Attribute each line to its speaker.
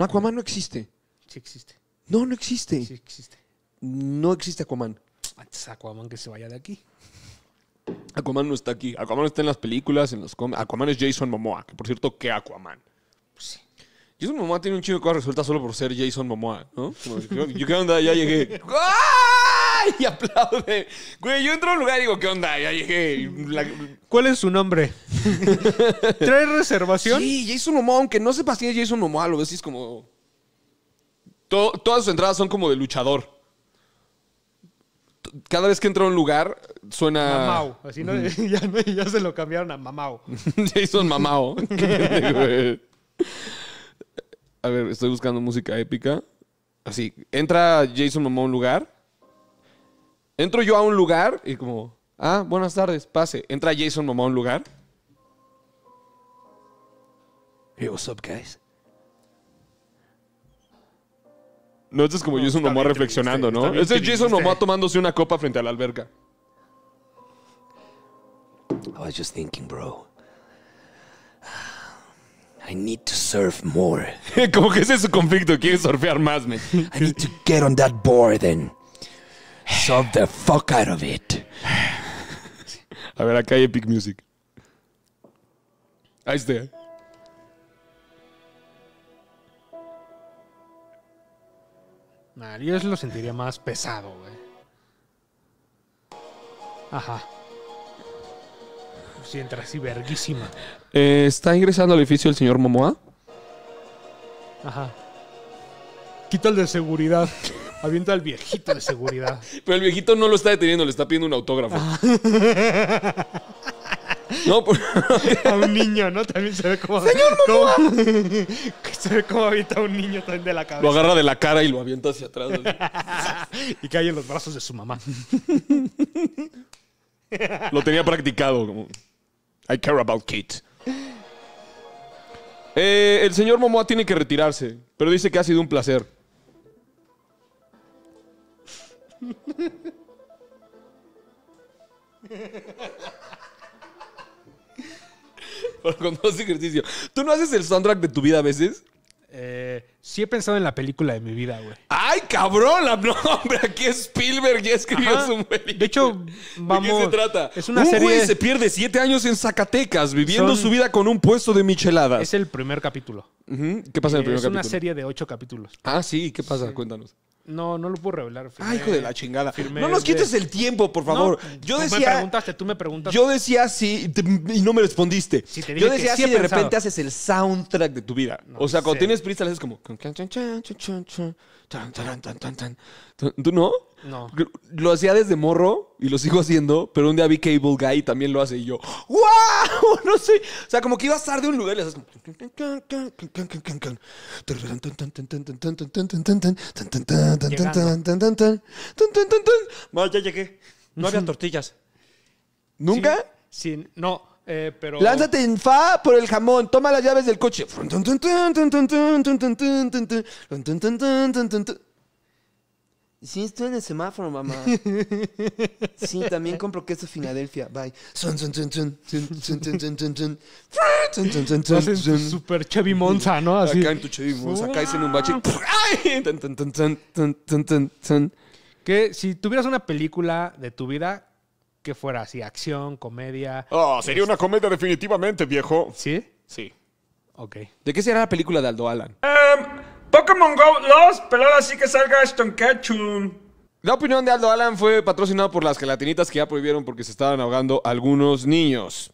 Speaker 1: No, Aquaman no existe. Sí existe. No, no existe. Sí existe. No existe Aquaman. Antes Aquaman que se vaya de aquí. Aquaman no está aquí. Aquaman está en las películas, en los cómics. Aquaman es Jason Momoa. Que por cierto, ¿qué Aquaman? Pues sí. Jason Momoa tiene un chico que cosas solo por ser Jason Momoa, ¿no? yo, ¿qué onda? Ya llegué. ¡Ay! Y aplaude. Güey, yo entro a un lugar y digo, ¿qué onda? Ya llegué. ¿Cuál es su nombre? ¿Tres reservación? Sí, Jason Momoa, aunque no sepas quién es Jason Momoa, lo ves es como... todas sus entradas son como de luchador. Cada vez que entra a un lugar suena... Mamao. Así no, ya, ya, se lo cambiaron a Mamao. Jason Mamao. a ver, estoy buscando música épica. Así, entra Jason Momoa a un lugar. Entro yo a un lugar y como... Ah, buenas tardes, pase. Entra Jason Momoa a un lugar. Hey, what's up, guys? No, esto es como Jason Momoa reflexionando, ¿no? Este es Jason Momoa tomándose una copa frente a la alberca. I was just thinking, bro. I need to surf more. como que ese es su conflicto, quiere surfear más, man. I need to get on that board and the fuck out of it. a ver, acá hay Epic Music. Ahí está. yo Yo lo sentiría más pesado, güey. Ajá. Si entra así, verguísima. Eh, está ingresando al edificio el señor Momoa. Ajá. Quita el de seguridad. Avienta al viejito de seguridad. Pero el viejito no lo está deteniendo, le está pidiendo un autógrafo. No, a un niño, ¿no? También se ve como. ¡Señor Momoa! se ve como avienta a un niño también de la cabeza. Lo agarra de la cara y lo avienta hacia atrás. y cae en los brazos de su mamá. lo tenía practicado, como. I care about kids. Eh, el señor Momoa tiene que retirarse, pero dice que ha sido un placer. con dos ejercicios. ¿Tú no haces el soundtrack de tu vida a veces? Eh, sí he pensado en la película de mi vida, güey. ¡Ay, cabrón! La, no, hombre, aquí Spielberg ya escribió su película. De hecho, vamos... ¿De qué se trata? Es una serie... güey se pierde siete años en Zacatecas viviendo su vida con un puesto de michelada. Es el primer capítulo. ¿Qué pasa en el eh, primer capítulo? Es una serie de ocho capítulos. Ah, sí. ¿Qué pasa? Cuéntanos. No, no lo puedo revelar. Ay, ah, hijo de la chingada. no nos quites el tiempo, por favor. yo decía. me preguntaste, tú me preguntaste. Yo decía sí y no me respondiste. yo decía sí de repente haces el soundtrack de tu vida. o sea, cuando tienes prisa, le haces como. ¿Tú no? No. Lo hacía desde morro y lo sigo haciendo, pero un día vi Cable Guy también lo hace y yo, ¡Wow! No sé. O sea, como que ibas estar de un lugar y le haces ya llegué. No había tortillas. ¿Nunca? Sí, no, pero... Lánzate en fa por el jamón, toma las llaves del coche. Sí, estoy en el semáforo, mamá. Sí, también compro queso Filadelfia. Bye. Son, son, son, son, son, son, son, son, Super Chevy Monza, ¿no? Así. Acá en tu Chevy Monza, caes en un bache. Que si tuvieras una película de tu vida que fuera así, acción, comedia. Oh, sería una comedia definitivamente, viejo. ¿Sí? Sí. Ok. ¿De qué será la película de Aldo Alan? Eh... Pokémon Go los, pero ahora sí que salga en Ketchum. La opinión de Aldo Alan fue patrocinada por las gelatinitas que ya prohibieron porque se estaban ahogando algunos niños.